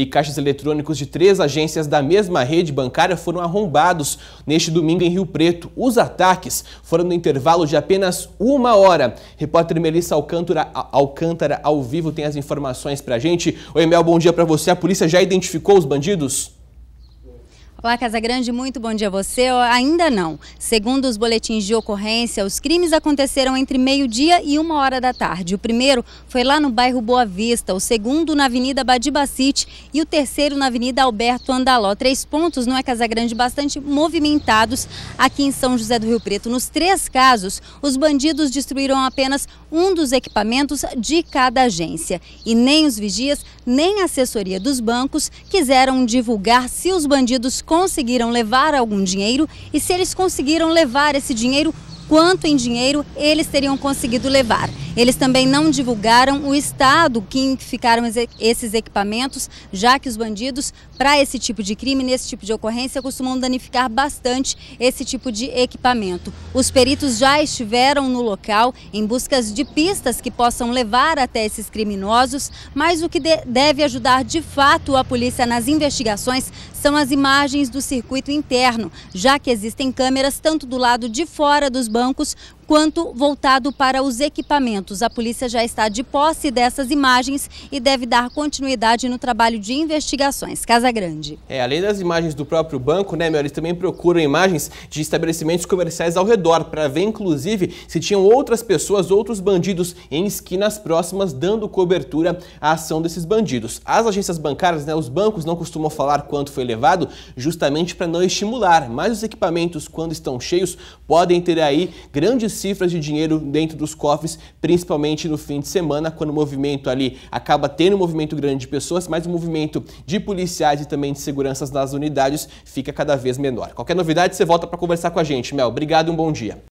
e caixas eletrônicos de três agências da mesma rede bancária foram arrombados neste domingo em Rio Preto. Os ataques foram no intervalo de apenas uma hora. Repórter Melissa Alcântara, Alcântara ao vivo tem as informações pra gente. Oi, Mel, bom dia para você. A polícia já identificou os bandidos? Olá, Casa Grande. muito bom dia a você. Ainda não. Segundo os boletins de ocorrência, os crimes aconteceram entre meio-dia e uma hora da tarde. O primeiro foi lá no bairro Boa Vista, o segundo na Avenida Badibacite e o terceiro na Avenida Alberto Andaló. Três pontos, não é Casa Grande bastante movimentados aqui em São José do Rio Preto. Nos três casos, os bandidos destruíram apenas um dos equipamentos de cada agência. E nem os vigias, nem a assessoria dos bancos quiseram divulgar se os bandidos conseguiram levar algum dinheiro e se eles conseguiram levar esse dinheiro, quanto em dinheiro eles teriam conseguido levar. Eles também não divulgaram o estado que ficaram esses equipamentos, já que os bandidos, para esse tipo de crime, nesse tipo de ocorrência, costumam danificar bastante esse tipo de equipamento. Os peritos já estiveram no local em buscas de pistas que possam levar até esses criminosos, mas o que deve ajudar de fato a polícia nas investigações são as imagens do circuito interno, já que existem câmeras tanto do lado de fora dos bancos quanto voltado para os equipamentos. A polícia já está de posse dessas imagens e deve dar continuidade no trabalho de investigações. Casa Grande. É, além das imagens do próprio banco, né, meu, eles também procuram imagens de estabelecimentos comerciais ao redor para ver, inclusive, se tinham outras pessoas, outros bandidos em esquinas próximas dando cobertura à ação desses bandidos. As agências bancárias, né, os bancos não costumam falar quanto foi levado, justamente para não estimular, mas os equipamentos, quando estão cheios, podem ter aí grandes cifras de dinheiro dentro dos cofres, principalmente principalmente no fim de semana, quando o movimento ali acaba tendo um movimento grande de pessoas, mas o movimento de policiais e também de seguranças nas unidades fica cada vez menor. Qualquer novidade, você volta para conversar com a gente. Mel, obrigado e um bom dia.